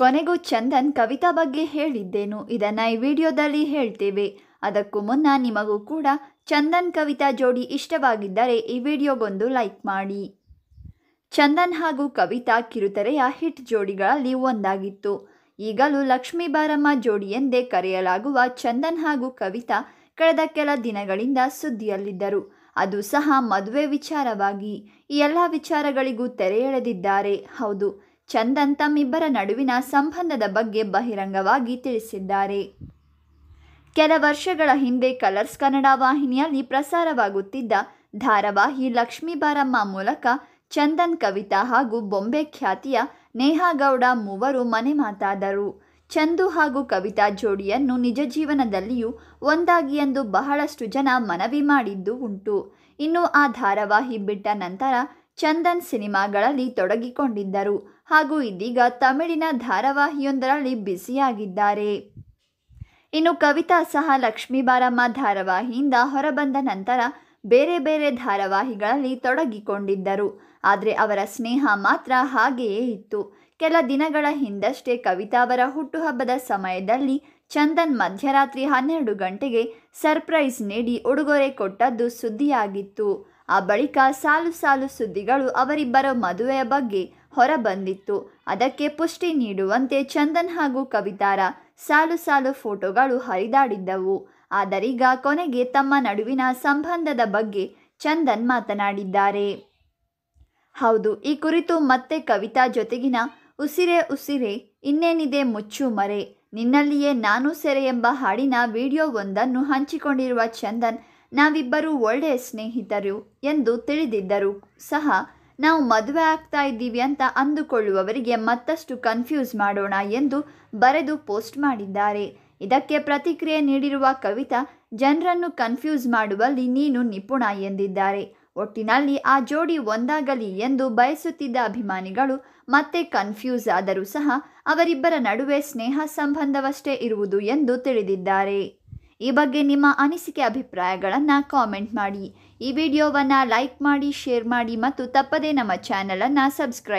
ಕೊನೆಗೂ ಚಂದನ್ ಕವಿತಾ ಬಗ್ಗೆ ಹೇಳಿದ್ದೇನು ಇದನ್ನು ಈ ವಿಡಿಯೋದಲ್ಲಿ ಹೇಳ್ತೇವೆ ಅದಕ್ಕೂ ಮುನ್ನ ನಿಮಗೂ ಕೂಡ ಚಂದನ್ ಕವಿತಾ ಜೋಡಿ ಇಷ್ಟವಾಗಿದ್ದರೆ ಈ ವಿಡಿಯೋಗೊಂದು ಲೈಕ್ ಮಾಡಿ ಚಂದನ್ ಹಾಗೂ ಕವಿತಾ ಕಿರುತೆರೆಯ ಹಿಟ್ ಜೋಡಿಗಳಲ್ಲಿ ಒಂದಾಗಿತ್ತು ಈಗಲೂ ಲಕ್ಷ್ಮೀ ಬಾರಮ್ಮ ಜೋಡಿ ಎಂದೇ ಕರೆಯಲಾಗುವ ಚಂದನ್ ಹಾಗೂ ಕವಿತಾ ಕಳೆದ ಕೆಲ ದಿನಗಳಿಂದ ಸುದ್ದಿಯಲ್ಲಿದ್ದರು ಅದು ಸಹ ಮದುವೆ ವಿಚಾರವಾಗಿ ಈ ಎಲ್ಲ ವಿಚಾರಗಳಿಗೂ ತೆರೆ ಎಳೆದಿದ್ದಾರೆ ಹೌದು ಚಂದನ್ ತಮ್ಮಿಬ್ಬರ ನಡುವಿನ ಸಂಬಂಧದ ಬಗ್ಗೆ ಬಹಿರಂಗವಾಗಿ ತಿಳಿಸಿದ್ದಾರೆ ಕೆಲ ವರ್ಷಗಳ ಹಿಂದೆ ಕಲರ್ಸ್ ಕನ್ನಡ ವಾಹಿನಿಯಲ್ಲಿ ಪ್ರಸಾರವಾಗುತ್ತಿದ್ದ ಧಾರಾವಾಹಿ ಲಕ್ಷ್ಮೀ ಬಾರಮ್ಮ ಮೂಲಕ ಚಂದನ್ ಕವಿತಾ ಹಾಗೂ ಬೊಂಬೆ ಖ್ಯಾತಿಯ ನೇಹಾಗೌಡ ಮೂವರು ಮನೆ ಮಾತಾದರು ಚಂದು ಹಾಗೂ ಕವಿತಾ ಜೋಡಿಯನ್ನು ನಿಜ ಜೀವನದಲ್ಲಿಯೂ ಒಂದಾಗಿ ಎಂದು ಬಹಳಷ್ಟು ಜನ ಮನವಿ ಮಾಡಿದ್ದು ಉಂಟು ಇನ್ನು ಆ ಧಾರಾವಾಹಿ ಬಿಟ್ಟ ನಂತರ ಚಂದನ್ ಸಿನಿಮಾಗಳಲ್ಲಿ ತೊಡಗಿಕೊಂಡಿದ್ದರು ಹಾಗೂ ಇದೀಗ ತಮಿಳಿನ ಧಾರಾವಾಹಿಯೊಂದರಲ್ಲಿ ಬ್ಯುಸಿಯಾಗಿದ್ದಾರೆ ಇನ್ನು ಕವಿತಾ ಸಹ ಲಕ್ಷ್ಮೀ ಬಾರಮ್ಮ ಧಾರಾವಾಹಿಯಿಂದ ಹೊರಬಂದ ನಂತರ ಬೇರೆ ಬೇರೆ ಧಾರಾವಾಹಿಗಳಲ್ಲಿ ತೊಡಗಿಕೊಂಡಿದ್ದರು ಆದರೆ ಅವರ ಸ್ನೇಹ ಮಾತ್ರ ಹಾಗೆಯೇ ಇತ್ತು ಕೆಲ ದಿನಗಳ ಹಿಂದಷ್ಟೇ ಕವಿತಾ ಅವರ ಹುಟ್ಟುಹಬ್ಬದ ಸಮಯದಲ್ಲಿ ಚಂದನ್ ಮಧ್ಯರಾತ್ರಿ ಹನ್ನೆರಡು ಗಂಟೆಗೆ ಸರ್ಪ್ರೈಸ್ ನೀಡಿ ಉಡುಗೊರೆ ಕೊಟ್ಟದ್ದು ಸುದ್ದಿಯಾಗಿತ್ತು ಆ ಬಳಿಕ ಸಾಲು ಸಾಲು ಸುದ್ದಿಗಳು ಅವರಿಬ್ಬರ ಮದುವೆಯ ಬಗ್ಗೆ ಹೊರಬಂದಿತ್ತು ಅದಕ್ಕೆ ಪುಷ್ಟಿ ನೀಡುವಂತೆ ಚಂದನ್ ಹಾಗೂ ಕವಿತಾರ ಸಾಲು ಸಾಲು ಫೋಟೋಗಳು ಹರಿದಾಡಿದ್ದವು ಆದರೀಗ ಕೊನೆಗೆ ತಮ್ಮ ನಡುವಿನ ಸಂಬಂಧದ ಬಗ್ಗೆ ಚಂದನ್ ಮಾತನಾಡಿದ್ದಾರೆ ಹೌದು ಈ ಕುರಿತು ಮತ್ತೆ ಕವಿತಾ ಜೊತೆಗಿನ ಉಸಿರೇ ಉಸಿರೇ ಇನ್ನೇನಿದೆ ಮುಚ್ಚು ಮರೆ ನಿನ್ನಲ್ಲಿಯೇ ನಾನು ಸೆರೆ ಎಂಬ ಹಾಡಿನ ವಿಡಿಯೋವೊಂದನ್ನು ಹಂಚಿಕೊಂಡಿರುವ ಚಂದನ್ ನಾವಿಬ್ಬರೂ ಒಳ್ಳೆಯ ಸ್ನೇಹಿತರು ಎಂದು ತಿಳಿದಿದ್ದರು ಸಹ ನಾವು ಮದುವೆ ಆಗ್ತಾ ಇದ್ದೀವಿ ಅಂತ ಅಂದುಕೊಳ್ಳುವವರಿಗೆ ಮತ್ತಷ್ಟು ಕನ್ಫ್ಯೂಸ್ ಮಾಡೋಣ ಎಂದು ಬರೆದು ಪೋಸ್ಟ್ ಮಾಡಿದ್ದಾರೆ ಇದಕ್ಕೆ ಪ್ರತಿಕ್ರಿಯೆ ನೀಡಿರುವ ಕವಿತಾ ಜನರನ್ನು ಕನ್ಫ್ಯೂಸ್ ಮಾಡುವಲ್ಲಿ ನೀನು ನಿಪುಣ ಎಂದಿದ್ದಾರೆ ಒಟ್ಟಿನಲ್ಲಿ ಆ ಜೋಡಿ ಒಂದಾಗಲಿ ಎಂದು ಬಯಸುತ್ತಿದ್ದ ಅಭಿಮಾನಿಗಳು ಮತ್ತೆ ಕನ್ಫ್ಯೂಸ್ ಆದರೂ ಸಹ ಅವರಿಬ್ಬರ ನಡುವೆ ಸ್ನೇಹ ಸಂಬಂಧವಷ್ಟೇ ಇರುವುದು ಎಂದು ತಿಳಿದಿದ್ದಾರೆ ಈ ಬಗ್ಗೆ ನಿಮ್ಮ ಅನಿಸಿಕೆ ಅಭಿಪ್ರಾಯಗಳನ್ನು ಕಾಮೆಂಟ್ ಮಾಡಿ ಈ ವಿಡಿಯೋವನ್ನು ಲೈಕ್ ಮಾಡಿ ಶೇರ್ ಮಾಡಿ ಮತ್ತು ತಪ್ಪದೇ ನಮ್ಮ ಚಾನಲನ್ನು ಸಬ್ಸ್ಕ್ರೈಬ್